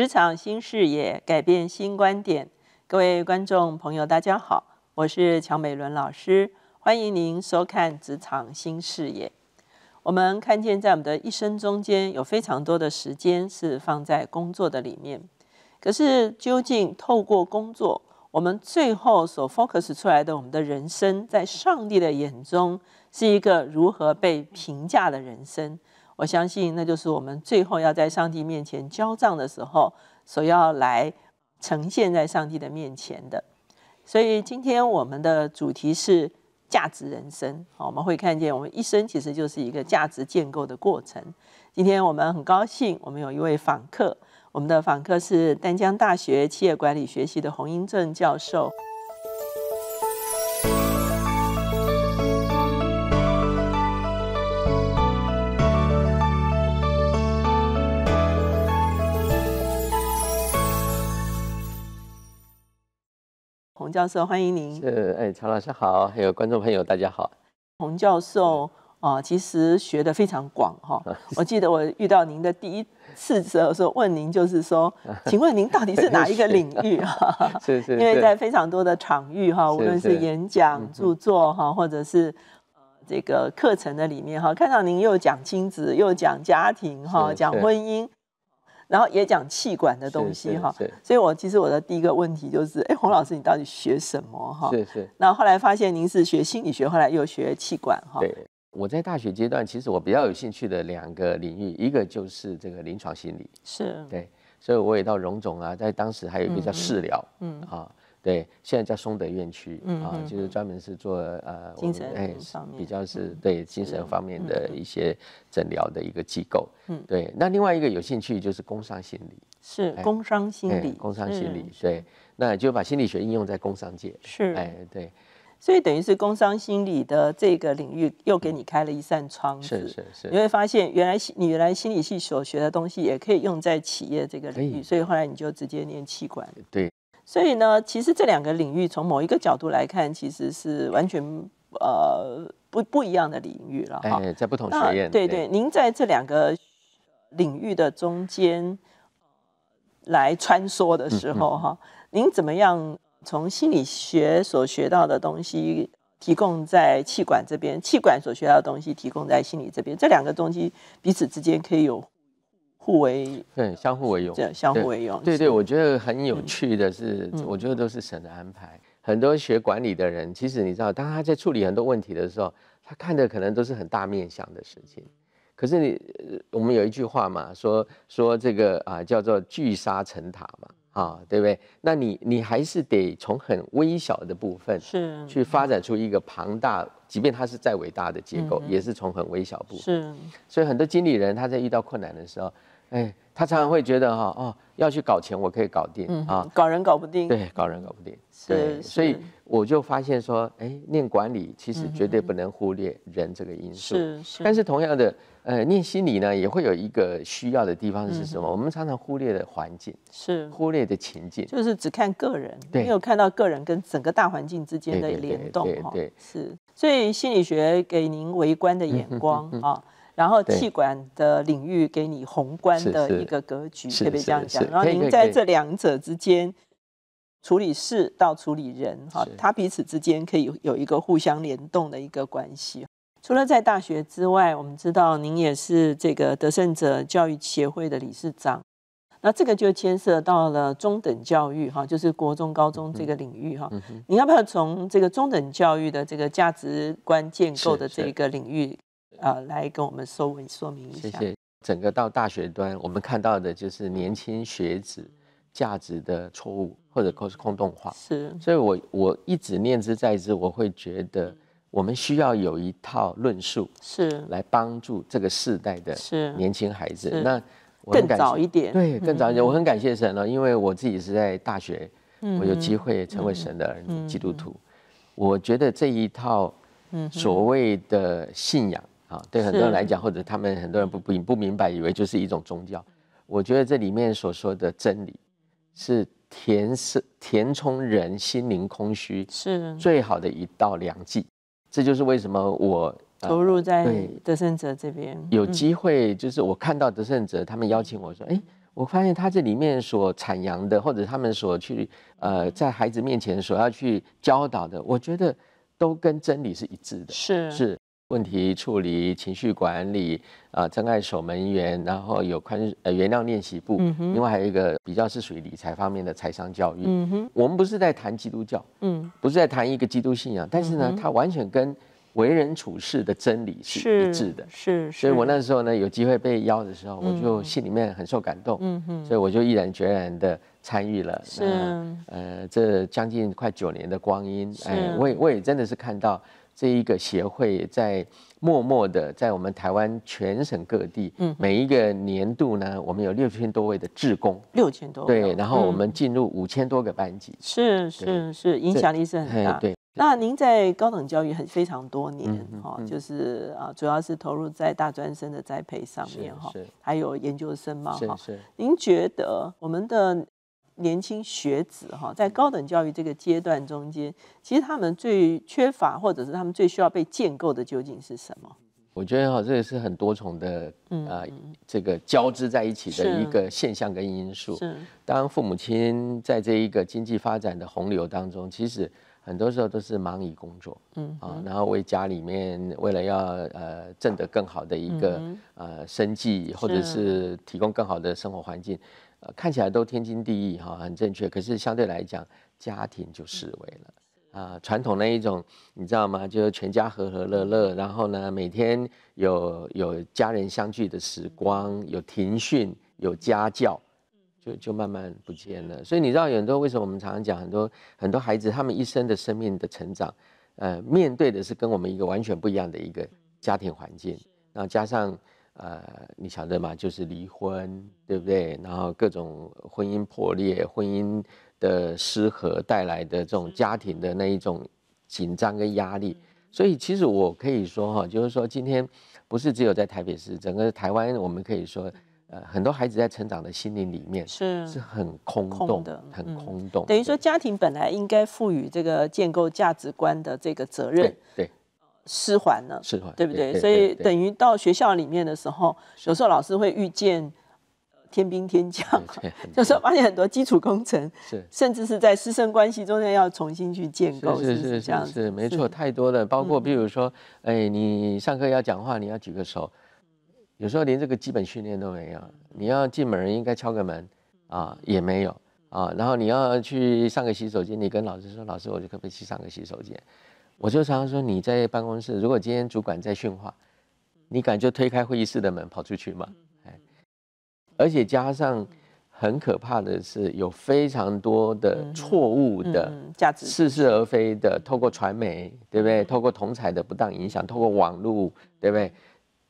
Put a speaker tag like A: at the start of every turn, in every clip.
A: 职场新视野，改变新观点。各位观众朋友，大家好，我是乔美伦老师，欢迎您收看《职场新视野》。我们看见，在我们的一生中间，有非常多的时间是放在工作的里面。可是，究竟透过工作，我们最后所 focus 出来的，我们的人生，在上帝的眼中，是一个如何被评价的人生？我相信，那就是我们最后要在上帝面前交账的时候，所要来呈现在上帝的面前的。所以，今天我们的主题是价值人生。好，我们会看见，我们一生其实就是一个价值建构的过程。今天我们很高兴，我们有一位访客，我们的访客是丹江大学企业管理学系的洪英正教授。教授，欢迎您。
B: 呃，哎，曹老师好，还有观众朋友，大家好。
A: 洪教授啊，其实学的非常广哈。我记得我遇到您的第一次的时候，问您就是说，请问您到底是哪一个领域啊？
C: 是是。因为在
A: 非常多的场域哈，无论是演讲、著作哈，或者是这个课程的里面哈，看到您又讲亲子，又讲家庭哈，讲婚姻。然后也讲气管的东西哈，所以我其实我的第一个问题就是，哎，洪老师你到底学什么哈？是是。那后来发现您是学心理学，后来又学气管哈。对，
B: 我在大学阶段其实我比较有兴趣的两个领域，一个就是这个临床心理，是，对，所以我也到荣总啊，在当时还有一个叫释疗，嗯啊。对，现在叫松德院区啊，就是专门是做呃，精神方面比较是对精神方面的一些诊疗的一个机构。嗯，对。那另外一个有兴趣就是工商心理，
A: 是工商心理，工商心理，
B: 对。那就把心理学应用在工
A: 商界。是，哎，对。所以等于是工商心理的这个领域又给你开了一扇窗子，是是是。你会发现原来你原来心理系所学的东西也可以用在企业这个领域，所以后来你就直接念气管。对。所以呢，其实这两个领域从某一个角度来看，其实是完全呃不不一样的领域了哈。
B: 在不同学院，对对。
A: 您在这两个领域的中间来穿梭的时候，哈，您怎么样从心理学所学到的东西提供在气管这边，气管所学到的东西提供在心理这边，这两个东西彼此之间可以有。互为对，
B: 相互为用，对，相互为用。对对，我觉得很有趣的是，我觉得都是神的安排。很多学管理的人，其实你知道，当他在处理很多问题的时候，他看的可能都是很大面向的事情。可是你，我们有一句话嘛，说说这个啊，叫做聚沙成塔嘛。啊，对不对？那你你还是得从很微小的部分是去发展出一个庞大，即便它是再伟大的结构，也是从很微小部是。所以很多经理人他在遇到困难的时候。哎，他常常会觉得哈哦，要去搞钱，我可以搞定啊，搞人搞不定。对，搞人搞不定。对，所以我就发现说，哎，念管理其实绝对不能忽略人这个因素。是是。但是同样的，呃，念心理呢，也会有一个需要的地方是什么？我们常常忽略的环境。是。忽略的情境。就
A: 是只看个人，没有看到个人跟整个大环境之间的联动。对对对对。是。所以心理学给您围观的眼 光啊。然后，气管的领域给你宏观的一个格局，特别这样讲。然后您在这两者之间处理事到处理人，哈，他彼此之间可以有有一个互相联动的一个关系。除了在大学之外，我们知道您也是这个得胜者教育协会的理事长，那这个就牵涉到了中等教育，哈，就是国中、高中这个领域，哈，你要不要从这个中等教育的这个价值观建构的这个领域？呃，来跟我们说文说明一下。谢谢。
B: 整个到大学端，我们看到的就是年轻学子价值的错误，或者说是空洞化。是。所以我我一直念之在之，我会觉得我们需要有一套论述，是来帮助这个世代的年轻孩子。那更早一点，对，更早一点。我很感谢神了，因为我自己是在大学，我有机会成为神的儿基督徒。我觉得这一套，所谓的信仰。啊，对很多人来讲，或者他们很多人不不不明白，以为就是一种宗教。我觉得这里面所说的真理，是填是填充人心灵空虚是最好的一道良剂。这就是为什么我投入在
A: 德胜哲这边有机
B: 会，就是我看到德胜哲他们邀请我说：“哎，我发现他这里面所阐扬的，或者他们所去呃，在孩子面前所要去教导的，我觉得都跟真理是一致的。”是是。问题处理、情绪管理啊，真爱守门员，然后有宽呃原谅练习部，嗯另外还有一个比较是属于理财方面的财商教育，嗯哼，我们不是在谈基督教，嗯，不是在谈一个基督信仰，但是呢，它完全跟为人处事的真理是一致的，是是，所以我那时候呢有机会被邀的时候，我就心里面很受感动，嗯哼，所以我就毅然决然的参与了，是，呃，这将近快九年的光阴，哎，我也我也真的是看到。这一个协会在默默的在我们台湾全省各地，嗯，每一个年度呢，我们有六千多位的志工，六千多，对，然后我们进入五千多个班级，
A: 是是是，影响力是很大。对，那您在高等教育很非常多年，哈，就是啊，主要是投入在大专生的栽培上面，哈，还有研究生嘛，哈，您觉得我们的？年轻学子哈，在高等教育这个阶段中间，其实他们最缺乏，或者是他们最需要被建构的，究竟是什么？
B: 我觉得哈，这也是很多重的啊，这个交织在一起的一个现象跟因素。是当父母亲在这一个经济发展的洪流当中，其实很多时候都是忙于工作，嗯啊，然后为家里面为了要呃挣得更好的一个呃生计，或者是提供更好的生活环境。呃，看起来都天经地义哈，很正确。可是相对来讲，家庭就失为了啊。传统那一种，你知道吗？就是全家和和乐乐，然后呢，每天有有家人相聚的时光，有庭训，有家教，就就慢慢不见了。所以你知道，很多为什么我们常常讲很多很多孩子，他们一生的生命的成长，呃，面对的是跟我们一个完全不一样的一个家庭环境，然后加上。呃，你晓得嘛，就是离婚，对不对？然后各种婚姻破裂、婚姻的失和带来的这种家庭的那一种紧张跟压力，所以其实我可以说哈，就是说今天不是只有在台北市，整个台湾我们可以说，呃，很多孩子在成长的心灵里面是是很空洞的，很空洞。等
A: 于说，家庭本来应该赋予这个建构价值观的这个责任，对。失缓了，对不对？所以等于到学校里面的时候，有时候老师会遇见天兵天将，就是发现很多基础工程，甚至是在师生关系中间要重新去建构，是是这样，是
B: 没错。太多的，包括比如说，哎，你上课要讲话，你要举个手，有时候连这个基本训练都没有。你要进门应该敲个门啊，也没有啊。然后你要去上个洗手间，你跟老师说：“老师，我就可不可以去上个洗手间？”我就常常说，你在办公室，如果今天主管在训话，你敢就推开会议室的门跑出去吗？哎，而且加上很可怕的是，有非常多的错误的价值、似是而非的，透过传媒，对不对？透过同台的不当影响，透过网络，对不对？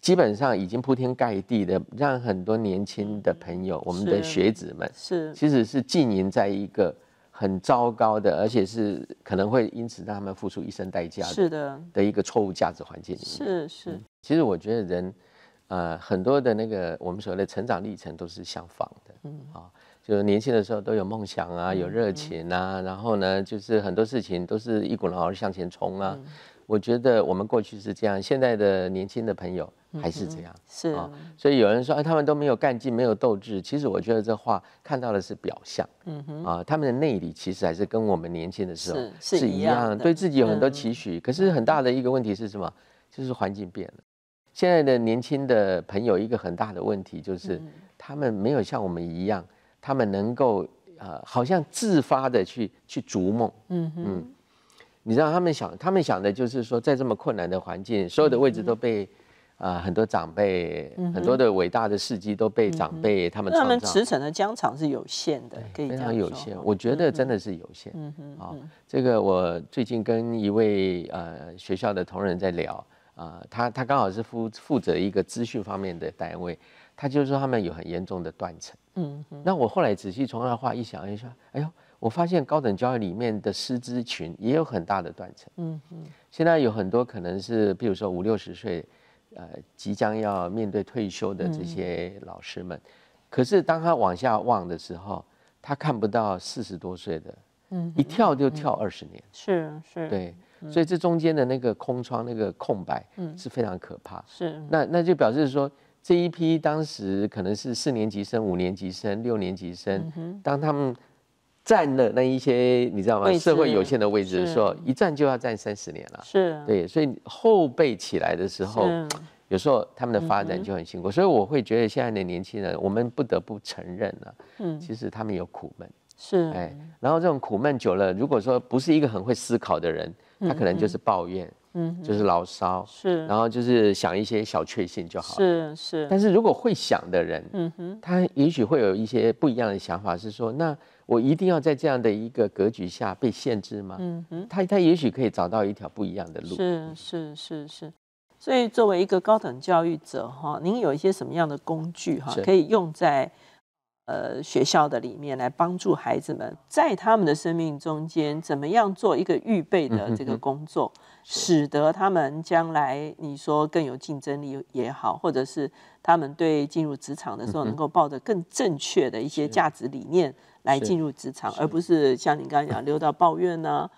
B: 基本上已经铺天盖地的，让很多年轻的朋友、我们的学子们，是其实是浸淫在一个。很糟糕的，而且是可能会因此让他们付出一生代价。是的，的一个错误价值环境里面。是是，其实我觉得人，呃，很多的那个我们所谓的成长历程都是相仿
C: 的。嗯，啊，
B: 就是年轻的时候都有梦想啊，有热情啊，然后呢，就是很多事情都是一股脑儿向前冲啊。我觉得我们过去是这样，现在的年轻的朋友。还是这样，是啊，所以有人说，哎，他们都没有干劲，没有斗志。其实我觉得这话看到的是表象，嗯哼，啊，他们的内里其实还是跟我们年轻的时候是一样，对自己有很多期许。可是很大的一个问题是什么？就是环境变了。现在的年轻的朋友，一个很大的问题就是，他们没有像我们一样，他们能够啊，好像自发的去去逐梦，嗯嗯，你知道他们想，他们想的就是说，在这么困难的环境，所有的位置都被。啊，很多长辈，很多的伟大的事迹都被长辈他们。他们驰骋
A: 的疆场是有限的，非常有限。
B: 我觉得真的是有限。嗯嗯。啊，这个我最近跟一位呃学校的同仁在聊啊，他他刚好是负负责一个资讯方面的单位，他就说他们有很严重的断层。嗯嗯。那我后来仔细从他话一想一下，哎呦，我发现高等教育里面的师资群也有很大的断层。嗯嗯。现在有很多可能是，比如说五六十岁。呃，即将要面对退休的这些老师们，可是当他往下望的时候，他看不到四十多岁的，嗯，一跳就跳二十年，是是，对，所以这中间的那个空窗、那个空白是非常可怕。是，那那就表示说，这一批当时可能是四年级生、五年级生、六年级生，当他们。占了那一些，你知道吗？社会有限的位置的时候，一站就要站三十年了。是。对，所以后辈起来的时候，有时候他们的发展就很辛苦。所以我会觉得现在的年轻人，我们不得不承认了，嗯，其实他们有苦闷。是。哎，然后这种苦闷久了，如果说不是一个很会思考的人，他可能就是抱怨，嗯，就是牢骚。是。然后就是想一些小确幸就好。是是。但是如果会想的人，嗯哼，他也许会有一些不一样的想法，是说那。我一定要在这样的一个格局下被限制吗？嗯哼，他他也许可以找到一条不一样的路。
A: 是是是是，所以作为一个高等教育者哈，您有一些什么样的工具哈，可以用在呃学校的里面来帮助孩子们，在他们的生命中间怎么样做一个预备的这个工作，使得他们将来你说更有竞争力也好，或者是他们对进入职场的时候能够抱着更正确的一些价值理念。来进入职场，而不是像你刚才讲溜到抱怨呐，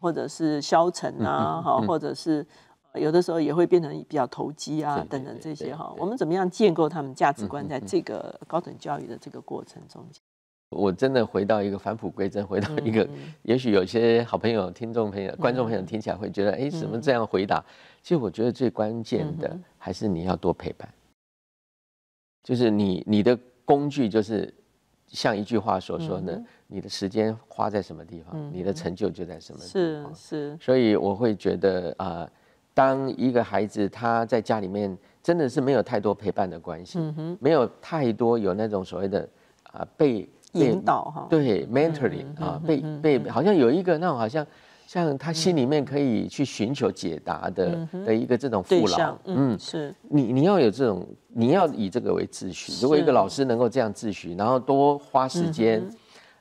A: 或者是消沉呐，哈，或者是有的时候也会变成比较投机啊等等这些哈。我们怎么样建构他们价值观，在这个高等教育的这个过程中间？
B: 我真的回到一个返璞归真，回到一个，也许有些好朋友、听众朋友、观众朋友听起来会觉得，哎，怎么这样回答？其实我觉得最关键的还是你要多陪伴，就是你你的工具就是。像一句话所说呢，你的时间花在什么地方，你的成就就在什么地方。是是，所以我会觉得啊，当一个孩子他在家里面真的是没有太多陪伴的关系，没有太多有那种所谓的啊被引导哈，对，mentoring 啊，被被好像有一个那种好像。像他心里面可以去寻求解答的的一个这种父老，嗯，是你你要有这种，你要以这个为秩序。如果一个老师能够这样秩序，然后多花时间，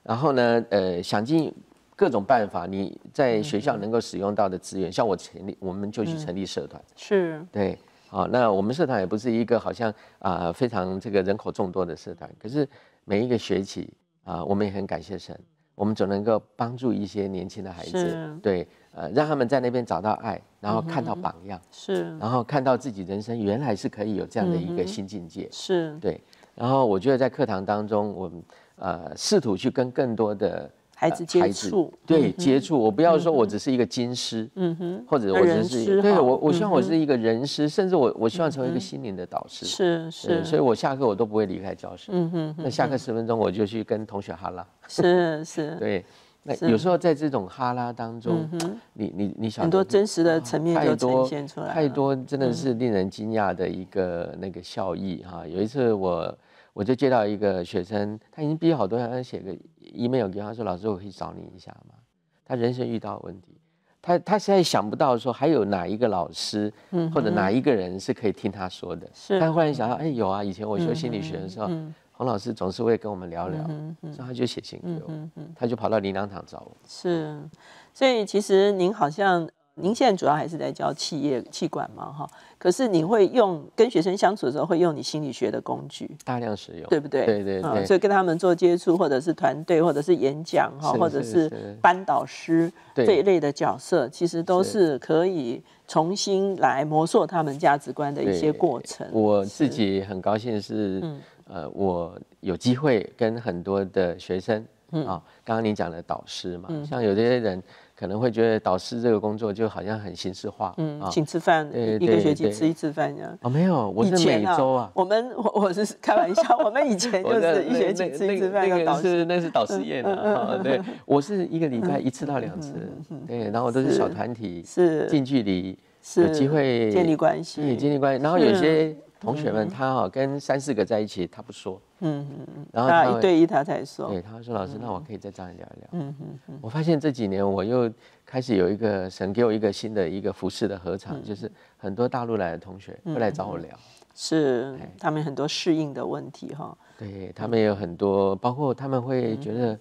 B: 然后呢，呃，想尽各种办法，你在学校能够使用到的资源，像我成立，我们就去成立社团，是，对，好，那我们社团也不是一个好像啊非常这个人口众多的社团，可是每一个学期啊，我们也很感谢神。我们总能够帮助一些年轻的孩子，对，呃，让他们在那边找到爱，然后看到榜样，是，然后看到自己人生原来是可以有这样的一个新境界，是，对，然后我觉得在课堂当中，我们呃，试图去跟更多的。孩子接触对接触，我不要说我只是一个金师，嗯哼，或者我只是一个对我我希望我是一个人师，甚至我我希望成为一个心灵的导师，是是，所以我下课我都不会离开教室，嗯哼，那下课十分钟我就去跟同学哈拉，是是，对，那有时候在这种哈拉当中，嗯你你你想很多真实的层面就呈现出来，太多真的是令人惊讶的一个那个效益哈，有一次我。我就接到一个学生，他已经毕业好多年，他写个 email 给我说：“老师，我可以找你一下吗？”他人生遇到问题，他他现在想不到说还有哪一个老师，嗯，或者哪一个人是可以听他说的。是，他忽然想到，哎，有啊，以前我修心理学的时候，洪老师总是会跟我们聊聊，嗯所以他就写信给我，嗯，他就跑到林良堂找我。
A: 是，所以其实您好像。您现在主要还是在教企业气管嘛哈，可是你会用跟学生相处的时候会用你心理学的工具大量使用，对不对？对对对，所以跟他们做接触，或者是团队，或者是演讲哈，或者是班导师这一类的角色，其实都是可以重新来磨塑他们价值观的一些过程。
B: 我自己很高兴是呃，我有机会跟很多的学生啊，刚刚你讲的导师嘛，像有些人。可能会觉得导师这个工作就好像很形式化，嗯，请吃饭，一个学期吃一
A: 次饭这样。
B: 哦，没有，我是每周啊。
A: 我们我我是 开玩笑，我们以前就是一学期吃一次饭，那个是那是导师宴的啊。对，
B: 我是一个礼拜一次到两次，对，然后都是小团体，是近距离，是有机会建立关系，建立关系，然后有些。同学们，他哦跟三四个在一起，他不说，嗯嗯嗯，然后他一对一他才说，对，他说老师，那我可以再找你聊一聊，嗯嗯嗯。我发现这几年我又开始有一个神给我一个新的一个服侍的合场，就是很多大陆来的同学会来找我聊，
A: 是，他们很多适应的问题哈，对
B: 他们有很多，包括他们会觉得，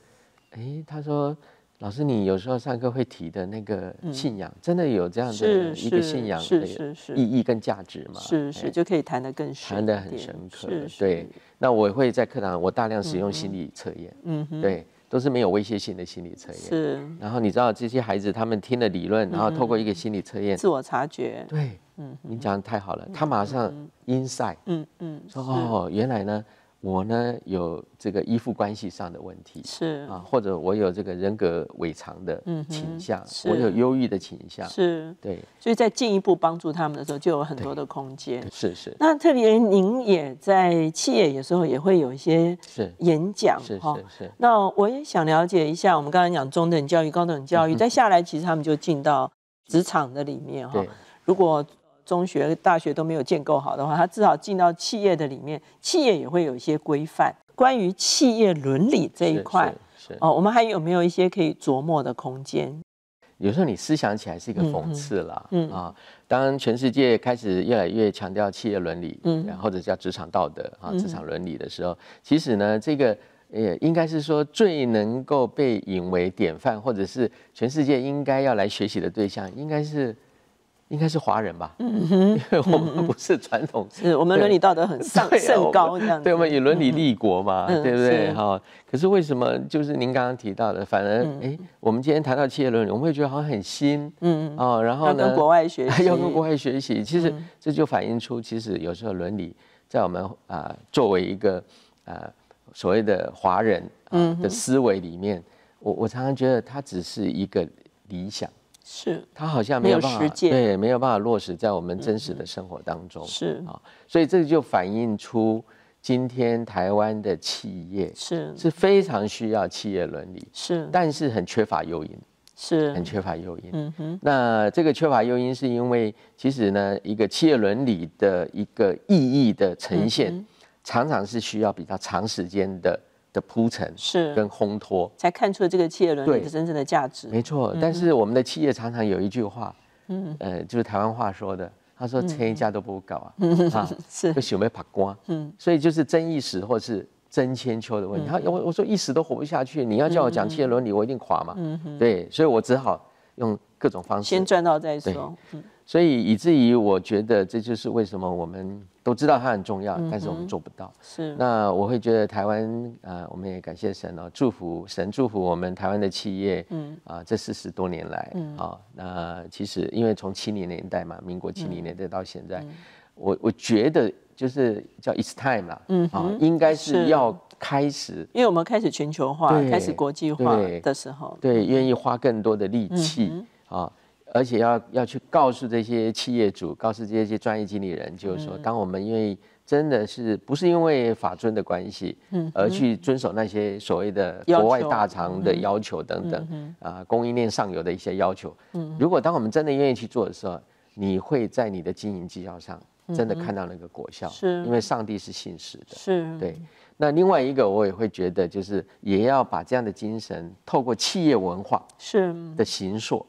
B: 哎，他说。老师，你有时候上课会提的那个信仰，真的有这样的一个信仰的意义跟价值吗？是是，就可以谈得更深，谈得很深刻。对，那我会在课堂我大量使用心理测验，嗯哼，对，都是没有威胁性的心理测验。是。然后你知道这些孩子，他们听了理论，然后透过一个心理测验，自我察觉。对，嗯，你讲的太好了，他马上 inside，
C: 嗯嗯，说哦，
B: 原来呢。我呢有这个依附关系上的问题，是啊，或者我有这个人格尾长的倾向，我有忧郁的倾向，是对，
A: 所以在进一步帮助他们的时候，就有很多的空间，是是。那特别您也在企业有时候也会有一些是演讲是是是。那我也想了解一下，我们刚才讲中等教育、高等教育，再下来其实他们就进到职场的里面哈。如果中学、大学都没有建构好的话，他至少进到企业的里面，企业也会有一些规范，关于企业伦理这一块。哦，我们还有没有一些可以琢磨的空间？
B: 有时候你思想起来是一个讽刺嗯啊，当全世界开始越来越强调企业伦理，嗯，或者叫职场道德啊，职场伦理的时候，其实呢，这个也应该是说最能够被引为典范，或者是全世界应该要来学习的对象，应该是。应该是华人吧，嗯哼，因为我们不是传统，是我们伦理道
A: 德很上甚高这样，
B: 对我们以伦理立国嘛，对不对？哈，可是为什么就是您刚刚提到的，反而哎，我们今天谈到企业伦理，我们会觉得好像很新，嗯哦，然后呢，要跟国外学习，要跟国外学习，其实这就反映出，其实有时候伦理在我们啊作为一个啊所谓的华人的思维里面，我我常常觉得它只是一个理想。是，它好像没有办法对，没有办法落实在我们真实的生活当中。是啊，所以这就反映出今天台湾的企业是是非常需要企业伦理，是，但是很缺乏诱因，是，很缺乏诱因。嗯哼，那这个缺乏诱因是因为，其实呢，一个企业伦理的一个意义的呈现，常常是需要比较长时间的。的铺陈是跟烘托，
A: 才看出了这个企业伦理的真正的价值。没
B: 错，但是我们的企业常常有一句话，嗯，呃，就是台湾话说的，他说“撑一家都不够啊”，啊，是，就准备爬光，嗯，所以就是争一时或是争千秋的问题。他我我说一时都活不下去，你要叫我讲企业伦理，我一定垮嘛，嗯对，所以我只好用各种方式先赚到再说。所以以至于我觉得这就是为什么我们都知道它很重要，但是我们做不到。是那我会觉得台湾啊，我们也感谢神哦，祝福神祝福我们台湾的企业。嗯啊，这四十多年来啊，那其实因为从七零年代嘛，民国七零年代到现在，我我觉得就是叫 it's time 啦。嗯啊，应该是要开始，
A: 因为我们开始全球化、开始国际化的时候，
B: 对，愿意花更多的力气啊。而且要要去告诉这些企业主，告诉这些专业经理人，就是说，当我们愿意真的是不是因为法尊的关系，而去遵守那些所谓的国外大厂的要求等等，啊，供应链上游的一些要求。如果当我们真的愿意去做的时候，你会在你的经营绩效上真的看到那个果效。是，因为上帝是信实的。是，对。那另外一个我也会觉得，就是也要把这样的精神透过企业文化
C: 是的
B: 形说。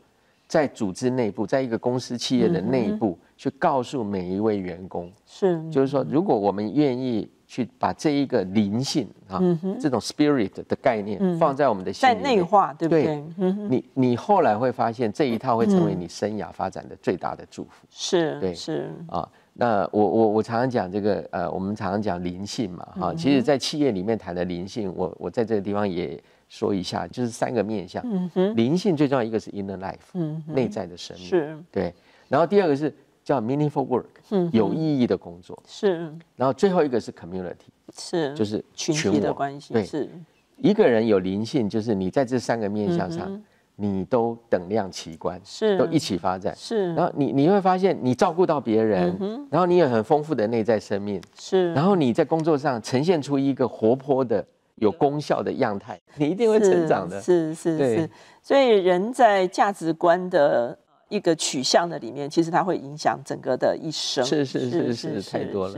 B: 在组织内部，在一个公司企业的内部，去告诉每一位员工，是，就是说，如果我们愿意去把这一个灵性啊，这种 spirit 的概念放在我们的心，在内化，对不对？你你后来会发现这一套会成为你生涯发展的最大的祝福。是，对，是啊。那我我我常常讲这个呃，我们常常讲灵性嘛，哈。其实，在企业里面谈的灵性，我我在这个地方也。说一下，就是三个面向。嗯灵性最重要，一个是 inner life，内在的生命。是。对。然后第二个是叫 meaningful work，有意义的工作。是。然后最后一个是 community，是，就是群体的关系。对。一个人有灵性，就是你在这三个面向上，你都等量齐观，是，都一起发展。是。然后你你会发现，你照顾到别人，然后你有很丰富的内在生命，是。然后你在工作上呈现出一个活泼的。有功效的样态，你一定会成长的。是是是，
A: 所以人在价值观的一个取向的里面，其实它会影响整个的一生。是是是是太多了。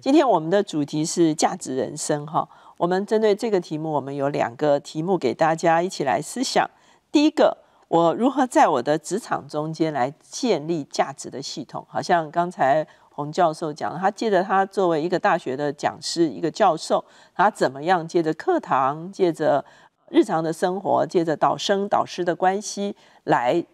A: 今天我们的主题是价值人生哈，我们针对这个题目，我们有两个题目给大家一起来思想。第一个，我如何在我的职场中间来建立价值的系统？好像刚才。洪教授讲，他借着他作为一个大学的讲师、一个教授，他怎么样借着课堂、借着日常的生活、借着导生导师的关系来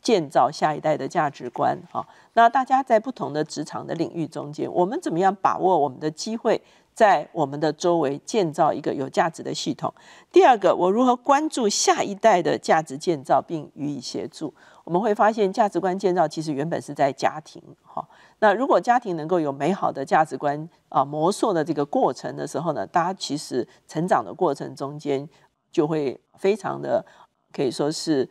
A: 建造下一代的价值观。好，那大家在不同的职场的领域中间，我们怎么样把握我们的机会，在我们的周围建造一个有价值的系统？第二个，我如何关注下一代的价值建造，并予以协助？我们会发现，价值观建造其实原本是在家庭，哈。那如果家庭能够有美好的价值观啊，磨塑的这个过程的时候呢，大家其实成长的过程中间就会非常的可以说是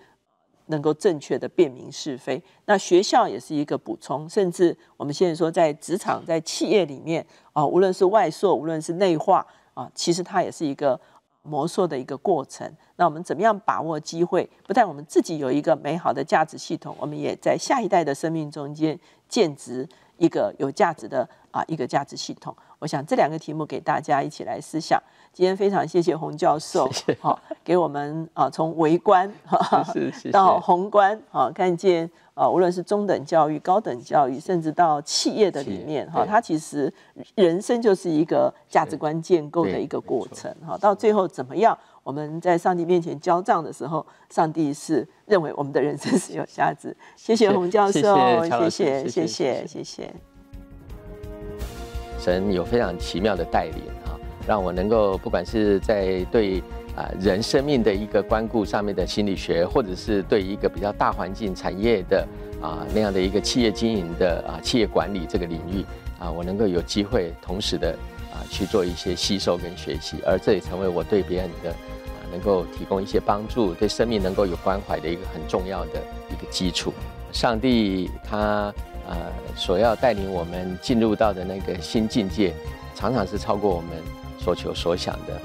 A: 能够正确的辨明是非。那学校也是一个补充，甚至我们现在说在职场、在企业里面啊，无论是外塑，无论是内化啊，其实它也是一个。摩硕的一个过程，那我们怎么样把握机会？不但我们自己有一个美好的价值系统，我们也在下一代的生命中间建植一个有价值的啊一个价值系统。我想这两个题目给大家一起来思想。今天非常谢谢洪教授，好，给我们啊从围观 哈、到宏观啊，看见啊无论是中等教育、高等教育，甚至到企业的里面哈，它其实人生就是一个价值观建构的一个过程哈，到最后怎么样？我们在上帝面前交账的时候，上帝是认为我们的人生是有价值。谢谢洪教授，谢谢，谢谢，谢谢，谢谢。
B: 神有非常奇妙的带领。让我能够不管是在对啊人生命的一个关顾上面的心理学，或者是对一个比较大环境产业的啊那样的一个企业经营的啊企业管理这个领域啊，我能够有机会同时的啊去做一些吸收跟学习，而这也成为我对别人的啊能够提供一些帮助，对生命能够有关怀的一个很重要的一个基础。上帝他呃所要带领我们进入到的那个新境界，常常是超过我们。所求所想的。